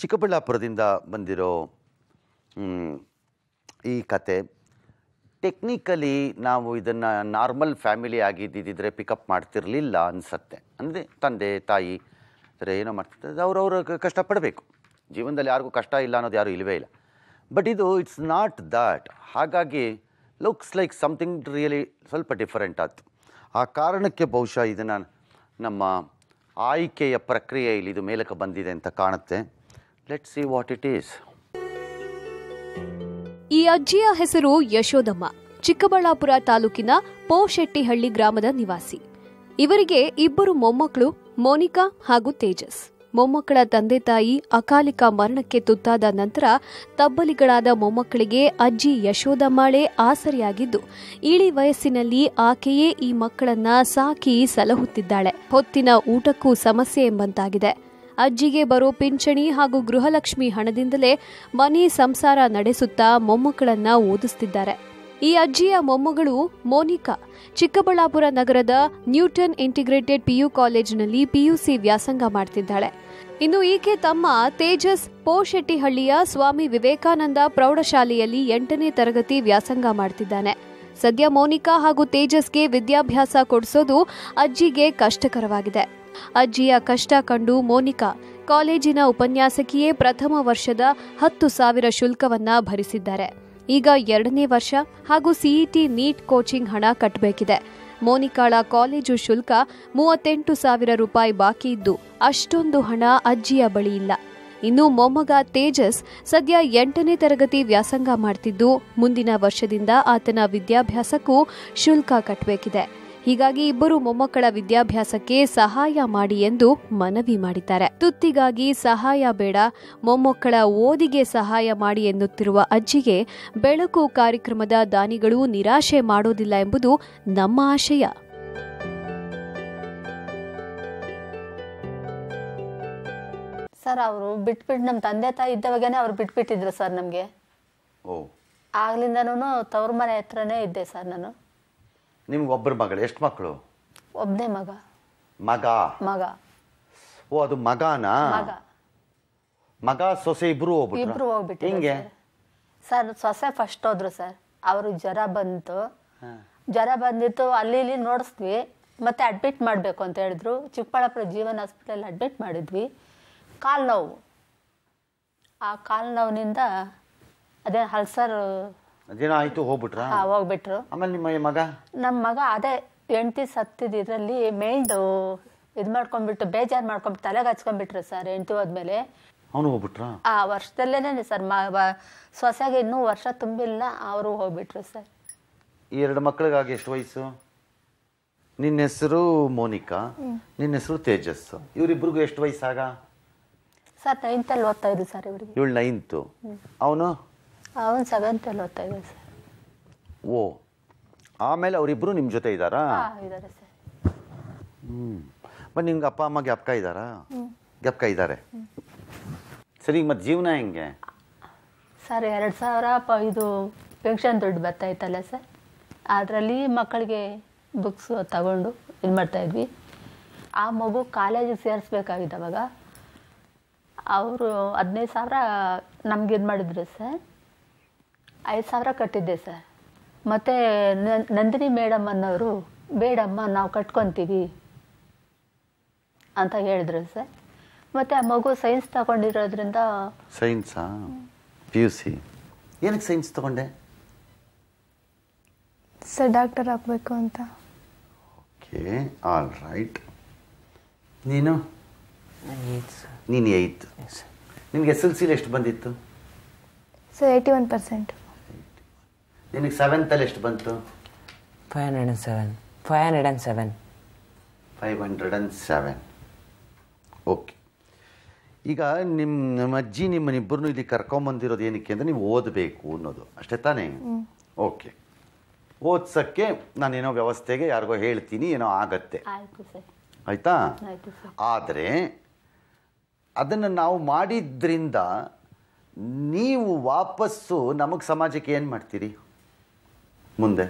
ಚಿಕ್ಕಬಳ್ಳಾಪುರದಿಂದ ಬಂದಿರೋ ಈ ಕತೆ ಟೆಕ್ನಿಕಲಿ ನಾವು ಇದನ್ನು ನಾರ್ಮಲ್ ಫ್ಯಾಮಿಲಿ ಆಗಿದ್ದಿದ್ದರೆ ಪಿಕಪ್ ಮಾಡ್ತಿರಲಿಲ್ಲ ಅನಿಸತ್ತೆ ಅಂದರೆ ತಂದೆ ತಾಯಿ ಅಂದರೆ ಏನೋ ಅವ್ರು ಅವ್ರವ್ರ ಕಷ್ಟಪಡಬೇಕು ಜೀವನದಲ್ಲಿ ಯಾರಿಗೂ ಕಷ್ಟ ಇಲ್ಲ ಅನ್ನೋದು ಯಾರೂ ಇಲ್ಲವೇ ಇಲ್ಲ ಬಟ್ ಇದು ಇಟ್ಸ್ ನಾಟ್ ದ್ಯಾಟ್ ಹಾಗಾಗಿ ಲುಕ್ಸ್ ಲೈಕ್ ಸಮಥಿಂಗ್ ರಿಯಲಿ ಸ್ವಲ್ಪ ಡಿಫರೆಂಟ್ ಆಯಿತು ಆ ಕಾರಣಕ್ಕೆ ಬಹುಶಃ ಇದನ್ನು ನಮ್ಮ ಆಯ್ಕೆಯ ಪ್ರಕ್ರಿಯೆಯಲ್ಲಿ ಇದು ಮೇಲಕ್ಕೆ ಬಂದಿದೆ ಅಂತ ಕಾಣುತ್ತೆ let see what it is ಈ ಅಜ್ಜಿಯ ಹೆಸರು ಯಶೋದಮ್ಮ ಚಿಕ್ಕಬಳ್ಳಾಪುರ ತಾಲೂಕಿನ ಪೋಶೆಟ್ಟಿಹಳ್ಳಿ ಗ್ರಾಮದ ನಿವಾಸಿ ಇವರಿಗೆ ಇಬ್ಬರು ಮೊಮ್ಮಕ್ಕಳು ಮೋನಿಕಾ ಹಾಗೂ ತೇಜಸ್ ಮೊಮ್ಮಕ್ಕಳ ತಂದೆ ತಾಯಿ ಅಕಾಲಿಕ ಮರಣಕ್ಕೆ ತುತ್ತಾದ ನಂತರ ತಬ್ಬಲಿಗಳಾದ ಮೊಮ್ಮಕ್ಕಳಿಗೆ ಅಜ್ಜಿ ಯಶೋದಮ್ಮಳೆ ಆಸರೆಯಾಗಿದ್ದು ಇಳಿ ವಯಸ್ಸಿನಲ್ಲಿ ಆಕೆಯೇ ಈ ಮಕ್ಕಳನ್ನ ಸಾಕಿ ಸಲಹುತ್ತಿದ್ದಾಳೆ ಹೊತ್ತಿನ ಊಟಕ್ಕೂ ಸಮಸ್ಯೆ ಎಂಬಂತಾಗಿದೆ ಅಜ್ಜಿಗೆ ಬರೋ ಪಿಂಚಣಿ ಹಾಗೂ ಗೃಹಲಕ್ಷ್ಮಿ ಹಣದಿಂದಲೇ ಮನೆ ಸಂಸಾರ ನಡೆಸುತ್ತಾ ಮೊಮ್ಮಕ್ಕಳನ್ನ ಓದಿಸ್ತಿದ್ದಾರೆ ಈ ಅಜ್ಜಿಯ ಮೊಮ್ಮಗಳು ಮೋನಿಕಾ ಚಿಕ್ಕಬಳ್ಳಾಪುರ ನಗರದ ನ್ಯೂಟನ್ ಇಂಟಿಗ್ರೇಟೆಡ್ ಪಿಯು ಕಾಲೇಜಿನಲ್ಲಿ ಪಿಯುಸಿ ವ್ಯಾಸಂಗ ಮಾಡ್ತಿದ್ದಾಳೆ ಇನ್ನು ಈಕೆ ತಮ್ಮ ತೇಜಸ್ ಪೋಶೆಟ್ಟಿಹಳ್ಳಿಯ ಸ್ವಾಮಿ ವಿವೇಕಾನಂದ ಪ್ರೌಢಶಾಲೆಯಲ್ಲಿ ಎಂಟನೇ ತರಗತಿ ವ್ಯಾಸಂಗ ಮಾಡ್ತಿದ್ದಾನೆ ಸದ್ಯ ಮೋನಿಕಾ ಹಾಗೂ ತೇಜಸ್ಗೆ ವಿದ್ಯಾಭ್ಯಾಸ ಕೊಡಿಸೋದು ಅಜ್ಜಿಗೆ ಕಷ್ಟಕರವಾಗಿದೆ ಅಜ್ಜಿಯ ಕಷ್ಟ ಕಂಡು ಮೋನಿಕಾ ಕಾಲೇಜಿನ ಉಪನ್ಯಾಸಕಿಯೇ ಪ್ರಥಮ ವರ್ಷದ ಹತ್ತು ಸಾವಿರ ಶುಲ್ಕವನ್ನ ಭರಿಸಿದ್ದಾರೆ ಈಗ ಎರಡನೇ ವರ್ಷ ಹಾಗೂ ಸಿಇಟಿ ನೀಟ್ ಕೋಚಿಂಗ್ ಹಣ ಕಟ್ಟಬೇಕಿದೆ ಮೋನಿಕಾಳ ಕಾಲೇಜು ಶುಲ್ಕ ಮೂವತ್ತೆಂಟು ಸಾವಿರ ರೂಪಾಯಿ ಬಾಕಿ ಇದ್ದು ಅಷ್ಟೊಂದು ಹಣ ಅಜ್ಜಿಯ ಬಳಿ ಇಲ್ಲ ಇನ್ನು ಮೊಮ್ಮಗ ತೇಜಸ್ ಸದ್ಯ ಎಂಟನೇ ತರಗತಿ ವ್ಯಾಸಂಗ ಮಾಡ್ತಿದ್ದು ಮುಂದಿನ ವರ್ಷದಿಂದ ಆತನ ವಿದ್ಯಾಭ್ಯಾಸಕ್ಕೂ ಶುಲ್ಕ ಕಟ್ಟಬೇಕಿದೆ ಹೀಗಾಗಿ ಇಬ್ಬರು ಮೊಮ್ಮಕ್ಕಳ ವಿದ್ಯಾಭ್ಯಾಸಕ್ಕೆ ಸಹಾಯ ಮಾಡಿ ಎಂದು ಮನವಿ ಮಾಡಿದ್ದಾರೆ ತುತ್ತಿಗಾಗಿ ಸಹಾಯ ಬೇಡ ಮೊಮ್ಮಕ್ಕಳ ಓದಿಗೆ ಸಹಾಯ ಮಾಡಿ ಎನ್ನುತ್ತಿರುವ ಅಜ್ಜಿಗೆ ಬೆಳಕು ಕಾರ್ಯಕ್ರಮದ ದಾನಿಗಳು ನಿರಾಶೆ ಮಾಡೋದಿಲ್ಲ ಎಂಬುದು ನಮ್ಮ ಆಶಯ ಸರ್ ಅವರು ಬಿಟ್ಬಿಟ್ಟು ನಮ್ಮ ತಂದೆ ತಾಯಿ ಇದ್ದವಾಗೇನೆ ಅವ್ರು ಬಿಟ್ಬಿಟ್ಟಿದ್ರು ಸರ್ ನಮಗೆ ಆಗ್ಲಿಂದನೂ ತವ್ರ ಮನೆ ಹತ್ರನೇ ಇದ್ದೆ ಸರ್ ನಾನು ನಿಮ್ಗೆ ಒಬ್ಬರ ಮಗಳು ಎಷ್ಟು ಮಕ್ಕಳು ಒಬ್ಬನೇ ಮಗ ಮಗ ಮಗ ಓ ಅದು ಮಗನಾ ಮಗ ಸೊಸೆ ಇಬ್ರು ಹೋಗ್ಬಿಟ್ಟು ಇಬ್ರು ಹೋಗ್ಬಿಟ್ಟು ಹಿಂಗೆ ಸರ್ ಸೊಸೆ ಫಸ್ಟ್ ಹೋದ್ರು ಸರ್ ಅವರು ಜ್ವರ ಬಂತು ಜ್ವರ ಬಂದಿತ್ತು ಅಲ್ಲಿ ಇಲ್ಲಿ ನೋಡಿಸ್ತೀವಿ ಮತ್ತೆ ಅಡ್ಮಿಟ್ ಮಾಡಬೇಕು ಅಂತ ಹೇಳಿದ್ರು ಚಿಕ್ಕಬಳ್ಳಾಪುರ ಜೀವನ್ ಹಾಸ್ಪಿಟಲ್ ಅಡ್ಮಿಟ್ ಮಾಡಿದ್ವಿ ಕಾಲು ನೋವು ಆ ಕಾಲು ನೋವಿನಿಂದ ಅದೇ ಹಲ್ಸರ್ ದಿನ ಆಯ್ತು ಹೋಗ್ಬಿಟ್ರ ಹೋಗ್ಬಿಟ್ರು ಆಮೇಲೆ ನಿಮ್ಮ ಮಗ ನಮ್ಮ ಮಗ ಅದೇ ಹೆಂಡತಿ ಸತ್ತಿದ ಇದರಲ್ಲಿ ಮೈಂಡ್ ಇದು ಮಾಡ್ಕೊಂಡ್ಬಿಟ್ಟು ಬೇಜಾರು ಮಾಡ್ಕೊಂಡು ತಲೆಗೆ ಹಚ್ಕೊಂಡ್ಬಿಟ್ರು ಸರ್ ಹೆಂಡತಿ ಹೋದ್ಮೇಲೆ ಅವನು ಹೋಗ್ಬಿಟ್ರ ಆ ವರ್ಷದಲ್ಲೇನೆ ಸರ್ ಸೊಸೆಗೆ ಇನ್ನೂ ವರ್ಷ ತುಂಬಿಲ್ಲ ಅವರು ಹೋಗ್ಬಿಟ್ರು ಸರ್ ಈ ಎರಡು ಮಕ್ಕಳಿಗಾಗಿ ಎಷ್ಟು ವಯಸ್ಸು ನಿನ್ನ ಹೆಸರು ಮೋನಿಕಾ ನಿನ್ನ ಹೆಸರು ತೇಜಸ್ ಇವರಿಬ್ಬರಿಗೂ ಎಷ್ಟು ವಯಸ್ಸಾಗ ಸರ್ ನೈನ್ತಲ್ಲಿ ಓದ್ತಾ ಇದ್ರು ಸರ್ ಇವ್ರಿಗೆ ಇವಳು ನೈನ್ತು ಅವನು ಅವನು ಸೆವೆಂತಲ್ಲಿ ಓದ್ತಾ ಇದ್ದಾನೆ ಸರ್ ಓ ಆಮೇಲೆ ಅವರಿಬ್ಬರು ನಿಮ್ಮ ಜೊತೆ ಇದ್ದಾರಾ ಇದ್ದಾರೆ ಸರ್ ಹ್ಞೂ ಮತ್ತು ನಿಮ್ಗೆ ಅಪ್ಪ ಅಮ್ಮ ಜ್ಞಾಪಕ ಇದ್ದಾರಾ ಜ್ಞಾಪಕ ಇದ್ದಾರೆ ಸರಿ ಈಗ ಜೀವನ ಹೆಂಗೆ ಸರ್ ಎರಡು ಸಾವಿರ ಪ ಇದು ಪೆನ್ಷನ್ ದುಡ್ಡು ಬರ್ತಾಯಿತ್ತಲ್ಲ ಸರ್ ಅದರಲ್ಲಿ ಮಕ್ಕಳಿಗೆ ಬುಕ್ಸ್ ತಗೊಂಡು ಇದು ಮಾಡ್ತಾಯಿದ್ವಿ ಆ ಮಗು ಕಾಲೇಜಿಗೆ ಸೇರಿಸ್ಬೇಕಾಗಿತ್ತು ಅವಾಗ ಅವರು ಹದಿನೈದು ಸಾವಿರ ನಮ್ಗೆ ಇದು ಮಾಡಿದ್ರು ಸರ್ ಐದು ಸಾವಿರ ಕಟ್ಟಿದ್ದೆ ಸರ್ ಮತ್ತು ನಂದಿನಿ ಮೇಡಮ್ ಅನ್ನೋರು ಬೇಡಮ್ಮ ನಾವು ಕಟ್ಕೊತೀವಿ ಅಂತ ಹೇಳಿದ್ರು ಸರ್ ಮತ್ತು ಆ ಮಗು ಸೈನ್ಸ್ ತಗೊಂಡಿರೋದ್ರಿಂದ ಸೈನ್ಸಾ ಪಿ ಯು ಸಿ ಏನಕ್ಕೆ ಸೈನ್ಸ್ ತಗೊಂಡೆ ಸರ್ ಡಾಕ್ಟರ್ ಆಗಬೇಕು ಅಂತ ಓಕೆ ಆಲ್ ರೈಟ್ ನೀನು ನೀನು ಏಯ್ತ್ ನಿನಗೆ ಎಸ್ ಎಲ್ ಸಿಲಿ ಎಷ್ಟು ಬಂದಿತ್ತು ಸರ್ ಏಯ್ಟಿ ಒನ್ ಪರ್ಸೆಂಟ್ ನಿನಗೆ ಸೆವೆಂತಲ್ಲಿ ಎಷ್ಟು ಬಂತು five hundred and seven five hundred and seven five hundred and seven okay ಈಗ ನಿಮ್ಮ ನಮ್ಮ ಅಜ್ಜಿ ಇಬ್ಬರು ಇಲ್ಲಿ ಕರ್ಕೊಂಬಂದಿರೋದು ಏನಕ್ಕೆ ಅಂದರೆ ನೀವು ಓದಬೇಕು ಅನ್ನೋದು ಅಷ್ಟೇ ತಾನೇ ಓಕೆ ನಾನು ನಾನೇನೋ ವ್ಯವಸ್ಥೆಗೆ ಯಾರಿಗೋ ಹೇಳ್ತೀನಿ ಏನೋ ಆಗತ್ತೆ ಆಯ್ತಾ ಆದರೆ ಅದನ್ನು ನಾವು ಮಾಡಿದ್ರಿಂದ ನೀವು ವಾಪಸ್ಸು ನಮಗೆ ಸಮಾಜಕ್ಕೆ ಏನು ಮಾಡ್ತೀರಿ ಮುಂದೆ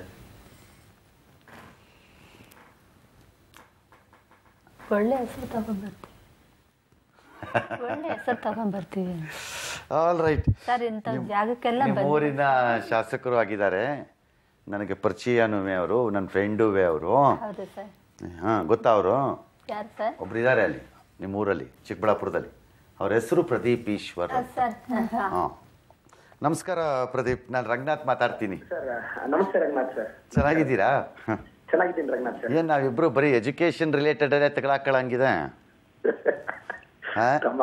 ಒಳ್ಳೆ ಹೆಸರು ತಗೊಂಡ್ಬರ್ತೀವಿ ಆಲ್ ರೈಟ್ ಸರ್ ಊರಿನ ಶಾಸಕರು ಆಗಿದ್ದಾರೆ ನನಗೆ ಪರಿಚಯನೂ ಅವರು ನನ್ನ ಫ್ರೆಂಡುವೇ ಅವರು ಹಾ ಗೊತ್ತಾ ಅವರು ಒಬ್ರು ಇದ್ದಾರೆ ಅಲ್ಲಿ ನಿಮ್ಮ ಊರಲ್ಲಿ ಚಿಕ್ಕಬಳ್ಳಾಪುರದಲ್ಲಿ ಅವ್ರ ಹೆಸರು ಪ್ರದೀಪ್ ಈಶ್ವರ್ ಹಾ ನಮಸ್ಕಾರ ಪ್ರದೀಪ್ ನಾನು ರಂಗನಾಥ್ ಮಾತಾಡ್ತೀನಿ ಸರ್ ನಮಸ್ತೆ ರಂಗನಾಥ್ ಸರ್ ಚೆನ್ನಾಗಿದ್ದೀರಾ ಚೆನ್ನಾಗಿದ್ದೀನಿ ರಂಗನಾಥ್ ಸರ್ ಏನು ನಾವಿಬ್ರು ಬರೀ ಎಜುಕೇಶನ್ ರಿಲೇಟೆಡ್ ಅಲ್ಲೇ ತಗೊಳಕ್ಕಳಂಗಿದೆ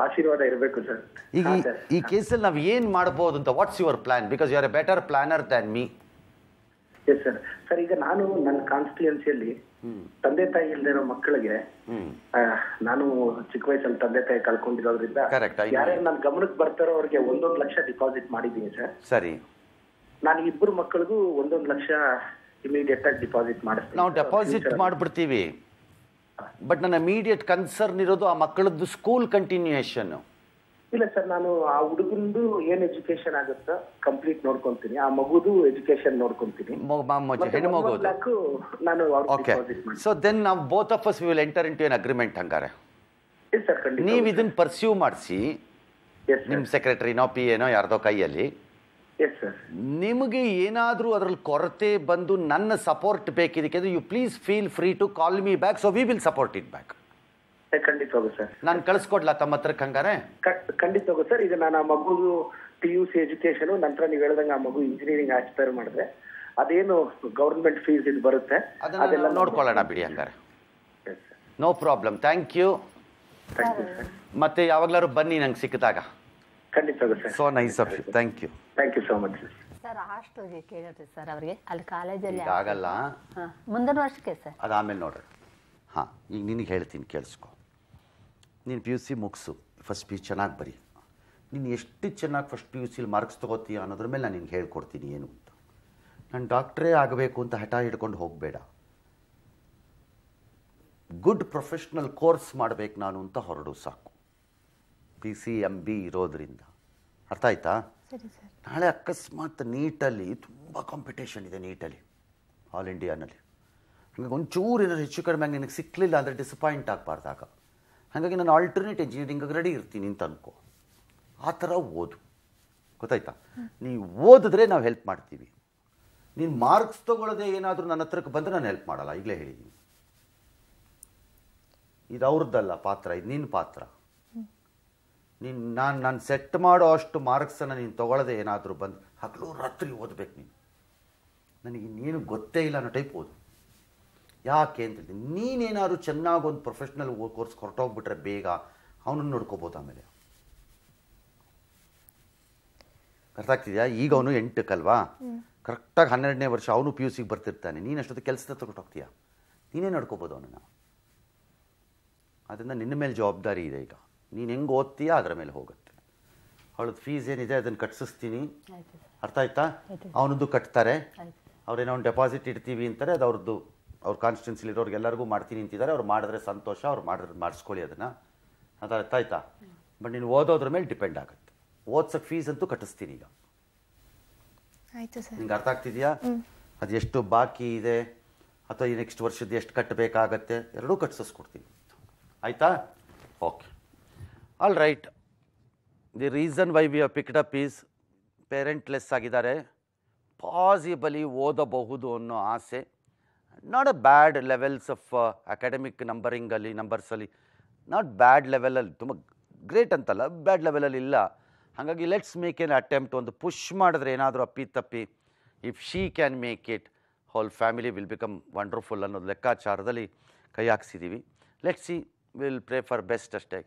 ಆಶೀರ್ವಾದ ಇರಬೇಕು ಸರ್ ಈಗ ಈ ಕೇಸಲ್ಲಿ ನಾವು ಏನು ಮಾಡ್ಬೋದು ಅಂತ what's your plan because you are a better planner than me yes sir sir ಈಗ ನಾನು ನನ್ನ ಕಾನ್ಸ್ಟಿಟ್ಯೂನ್ಸಿಯಲ್ಲಿ ತಂದೆ ತಾಯಿ ಇಲ್ದಿರೋ ಮಕ್ಕಳಿಗೆ ನಾನು ಚಿಕ್ಕ ವಯಸ್ಸಲ್ಲಿ ತಂದೆ ತಾಯಿ ಕಳ್ಕೊಂಡಿರೋದ್ರಿಂದ ಯಾರ್ಯಾರು ನನ್ನ ಗಮನಕ್ಕೆ ಬರ್ತಾರೋ ಅವ್ರಿಗೆ ಒಂದೊಂದು ಲಕ್ಷ ಡಿಪಾಸಿಟ್ ಮಾಡಿದ್ದೀನಿ ಸರ್ ಸರಿ ನಾನು ಇಬ್ಬರು ಮಕ್ಕಳಿಗೂ ಒಂದೊಂದು ಲಕ್ಷ ಇಮಿಡಿಯೇಟ್ ಆಗಿ ಡಿಪಾಸಿಟ್ ಮಾಡಿಸ್ತೀನಿ ನಾವು ಡೆಪಾಸಿಟ್ ಮಾಡಿಬಿಡ್ತೀವಿ ಬಟ್ ನನ್ನ ಇಮಿಡಿಯೇಟ್ ಕನ್ಸರ್ನ್ ಇರೋದು ಆ ಮಕ್ಕಳದ್ದು ಸ್ಕೂಲ್ ಕಂಟಿನ್ಯೂಯೇಷನ್ ಇಲ್ಲ ಸರ್ ನಾನು ಆ ಹುಡುಗಂದು ಏನ್ ಎಜುಕೇಶನ್ ಆಗುತ್ತೋ ಕಂಪ್ಲೀಟ್ ನೋಡ್ಕೊಂತೀನಿ ಆ ಮಗುದು ಎಜುಕೇಶನ್ ನೋಡ್ಕೊಂತೀನಿ ನಾನು ಓಕೆ ಸೊ ದೆನ್ ನಾವು both of us will enter into an agreement ಹಂಗಾರೆ ನೀವು ಇದನ್ನ ಪರ್ಸ್ಯೂ ಮಾಡಿಸಿ ನಿಮ್ಮ ಸೆಕ್ರೆಟರಿನೋ ಪಿ ಏನೋ ಯಾರ್ದೋ ಕೈಯಲ್ಲಿ ನಿಮಗೆ ಏನಾದರೂ ಅದರಲ್ಲಿ ಕೊರತೆ ಬಂದು ನನ್ನ ಸಪೋರ್ಟ್ ಬೇಕಿದಕ್ಕೆ you please feel free to call me back so we will support it back ಖಂಡಿತ ಸರ್ ನಾನು ಕಳಿಸ್ಕೊಡ್ಲಾ ತಮ್ಮ ಹತ್ರ ಹಂಗಾರೆ ಖಂಡಿತ ಹೋಗುತ್ತೆ ಸರ್ ಇದು ನಾನು ಆ ಮಗುದು ಪಿ ಯು ಸಿ ಎಜುಕೇಶನ್ ನಂತರ ನೀವು ಹೇಳ್ದಂಗೆ ಆ ಮಗು ಇಂಜಿನಿಯರಿಂಗ್ ಆಚಾರ ಮಾಡಿದ್ರೆ ಅದೇನು ಗೌರ್ಮೆಂಟ್ ಫೀಸ್ ಇದು ಬರುತ್ತೆ ಅದೆಲ್ಲ ನೋಡ್ಕೊಳ್ಳೋಣ ಬಿಡಿ ಹಂಗಾರೆ ನೋ ಪ್ರಾಬ್ಲಮ್ ಥ್ಯಾಂಕ್ ಯು ಮತ್ತೆ ಯಾವಾಗ್ಲಾರು ಬನ್ನಿ ನಂಗೆ ಸಿಕ್ಕಿದಾಗ ಖಂಡಿತ so nice of you thank you thank you so much sir ಅಷ್ಟು ಹಾಸ್ಟೆಲ್ಗೆ ಸರ್ ಅವರಿಗೆ ಅಲ್ಲಿ ಕಾಲೇಜಲ್ಲಿ ಆಗಲ್ಲ ಮುಂದಿನ ವರ್ಷಕ್ಕೆ ಸರ್ ಅದಾಮೇಲೆ ನೋಡ್ರಿ ಹಾಂ ಈಗ ನಿನಗೆ ಹೇಳ್ತೀನಿ ಕೇಳಿಸ್ಕೊ ನೀನು ಪಿ ಯು ಸಿ ಮುಗಿಸು ಫಸ್ಟ್ ಪಿ ಯು ಚೆನ್ನಾಗಿ ಬರಿ ನೀನು ಎಷ್ಟು ಚೆನ್ನಾಗಿ ಫಸ್ಟ್ ಪಿ ಯು ಸಿಲಿ ಮಾರ್ಕ್ಸ್ ತೊಗೋತೀಯ ಅನ್ನೋದ್ರ ಮೇಲೆ ನಾನು ನಿನ್ಗೆ ಹೇಳ್ಕೊಡ್ತೀನಿ ಏನು ಅಂತ ನಾನು ಡಾಕ್ಟ್ರೇ ಆಗಬೇಕು ಅಂತ ಹಠ ಹಿಡ್ಕೊಂಡು ಹೋಗಬೇಡ ಗುಡ್ ಪ್ರೊಫೆಷ್ನಲ್ ಕೋರ್ಸ್ ಮಾಡಬೇಕು ನಾನು ಅಂತ ಹೊರಡು ಸಾಕು ಪಿ ಸಿ ಎಮ್ ಬಿ ಇರೋದ್ರಿಂದ ಅರ್ಥ ಆಯ್ತಾ ನಾಳೆ ಅಕಸ್ಮಾತ್ ನೀಟಲ್ಲಿ ತುಂಬ ಕಾಂಪಿಟೇಷನ್ ಇದೆ ನೀಟಲ್ಲಿ ಆಲ್ ಇಂಡಿಯಾನಲ್ಲಿ ನನಗೆ ಒಂಚೂರು ಏನಾದ್ರು ಹೆಚ್ಚು ಕಡಿಮೆ ನಿನಗೆ ಸಿಕ್ಕಲಿಲ್ಲ ಅಂದರೆ ಡಿಸಪಾಯಿಂಟ್ ಆಗಬಾರ್ದಾಗ ಹಾಗಾಗಿ ನಾನು ಆಲ್ಟರ್ನೇಟ್ ಇಂಜಿನಿಯರಿಂಗ್ ರೆಡಿ ಇರ್ತೀನಿ ಅಂತ ಅನ್ಕೋ ಆ ಥರ ಓದು ಗೊತ್ತಾಯ್ತಾ ನೀವು ಓದಿದ್ರೆ ನಾವು ಹೆಲ್ಪ್ ಮಾಡ್ತೀವಿ ನೀನು ಮಾರ್ಕ್ಸ್ ತೊಗೊಳ್ಳೋದೇ ಏನಾದರೂ ನನ್ನ ಹತ್ರಕ್ಕೆ ಬಂದರೆ ನಾನು ಹೆಲ್ಪ್ ಮಾಡಲ್ಲ ಈಗಲೇ ಹೇಳಿದ್ದೀನಿ ಇದು ಅವ್ರದ್ದಲ್ಲ ಪಾತ್ರ ಇದು ನಿನ್ನ ಪಾತ್ರ ನೀನು ನಾನು ನಾನು ಸೆಟ್ ಮಾಡೋ ಅಷ್ಟು ಮಾರ್ಕ್ಸನ್ನು ನೀನು ತೊಗೊಳ್ಳೋದೇ ಏನಾದರೂ ಬಂದು ಹಗಲು ರಾತ್ರಿ ಓದಬೇಕು ನೀನು ನನಗೆ ಇನ್ನೇನು ಗೊತ್ತೇ ಇಲ್ಲ ಅನ್ನೋ ಟೈಪ್ ಓದು ಯಾಕೆ ಅಂತ ಹೇಳ್ತೀನಿ ನೀನೇನಾದ್ರು ಚೆನ್ನಾಗಿ ಒಂದು ಪ್ರೊಫೆಷ್ನಲ್ ಕೋರ್ಸ್ ಹೊರಟೋಗ್ಬಿಟ್ರೆ ಬೇಗ ಅವನನ್ನು ನೋಡ್ಕೋಬೋದು ಆಮೇಲೆ ಅರ್ಥ ಈಗ ಅವನು ಎಂಟಕ್ಕಲ್ವಾ ಕರೆಕ್ಟಾಗಿ ಹನ್ನೆರಡನೇ ವರ್ಷ ಅವನು ಪಿ ಯು ಸಿಗೆ ಬರ್ತಿರ್ತಾನೆ ನೀನು ಅಷ್ಟೊತ್ತು ಕೆಲಸದ ತಗೊಂಡೋಗ್ತೀಯಾ ನೀನೇ ನೋಡ್ಕೋಬೋದು ಅವನನ್ನು ಅದರಿಂದ ನಿನ್ನ ಮೇಲೆ ಜವಾಬ್ದಾರಿ ಇದೆ ಈಗ ನೀನು ಹೆಂಗೆ ಓದ್ತೀಯಾ ಅದರ ಮೇಲೆ ಹೋಗುತ್ತೆ ಅವಳದ್ದು ಫೀಸ್ ಏನಿದೆ ಅದನ್ನು ಕಟ್ಸಿಸ್ತೀನಿ ಅರ್ಥ ಆಯ್ತಾ ಅವನದ್ದು ಕಟ್ತಾರೆ ಅವ್ರೇನೋ ಒಂದು ಡೆಪಾಸಿಟ್ ಇಡ್ತೀವಿ ಅಂತಾರೆ ಅದು ಅವ್ರದ್ದು ಅವ್ರ ಕಾನ್ಸ್ಟಿಟ್ಯೂನ್ಸಿಲಿರೋರ್ಗೆ ಎಲ್ಲರಿಗೂ ಮಾಡ್ತೀನಿ ಅಂತಿದ್ದಾರೆ ಅವ್ರು ಮಾಡಿದ್ರೆ ಸಂತೋಷ ಅವ್ರು ಮಾಡಿದ್ರೆ ಮಾಡಿಸ್ಕೊಳ್ಳಿ ಅದನ್ನು ಅಂತ ಅರ್ಥ ಆಯ್ತಾ ಬಟ್ ನೀನು ಓದೋದ್ರ ಮೇಲೆ ಡಿಪೆಂಡ್ ಆಗುತ್ತೆ ಓದ್ಸೋಕ್ಕೆ ಫೀಸ್ ಅಂತೂ ಕಟ್ಟಿಸ್ತೀನಿ ಈಗ ನಿಂಗೆ ಅರ್ಥ ಆಗ್ತಿದೆಯಾ ಅದು ಎಷ್ಟು ಬಾಕಿ ಇದೆ ಅಥವಾ ಈ ನೆಕ್ಸ್ಟ್ ವರ್ಷದ ಎಷ್ಟು ಕಟ್ಟಬೇಕಾಗತ್ತೆ ಎರಡೂ ಕಟ್ಸಿಸ್ಕೊಡ್ತೀನಿ ಆಯಿತಾ okay all right the reason why we picked up is parentless ಆಗಿದ್ದಾರೆ ಪಾಸಿಬಲಿ ಓದಬಹುದು ಅನ್ನೋ ಆಸೆ not a bad levels of academic ನಂಬರಿಂಗಲ್ಲಿ ನಂಬರ್ಸಲ್ಲಿ ನಾಟ್ ಬ್ಯಾಡ್ ಲೆವೆಲಲ್ಲಿ ತುಂಬ ಗ್ರೇಟ್ ಅಂತಲ್ಲ ಬ್ಯಾಡ್ ಲೆವೆಲಲ್ಲಿ ಇಲ್ಲ ಹಾಗಾಗಿ ಲೆಟ್ಸ್ ಮೇಕ್ ಎನ್ ಅಟೆಂಪ್ಟ್ ಒಂದು ಪುಷ್ ಮಾಡಿದ್ರೆ ಏನಾದರೂ ಅಪ್ಪಿ ತಪ್ಪಿ if she can make it whole family will become wonderful ಅನ್ನೋದು ಲೆಕ್ಕಾಚಾರದಲ್ಲಿ ಕೈ ಹಾಕ್ಸಿದ್ದೀವಿ let's see will pray best ಅಷ್ಟೇ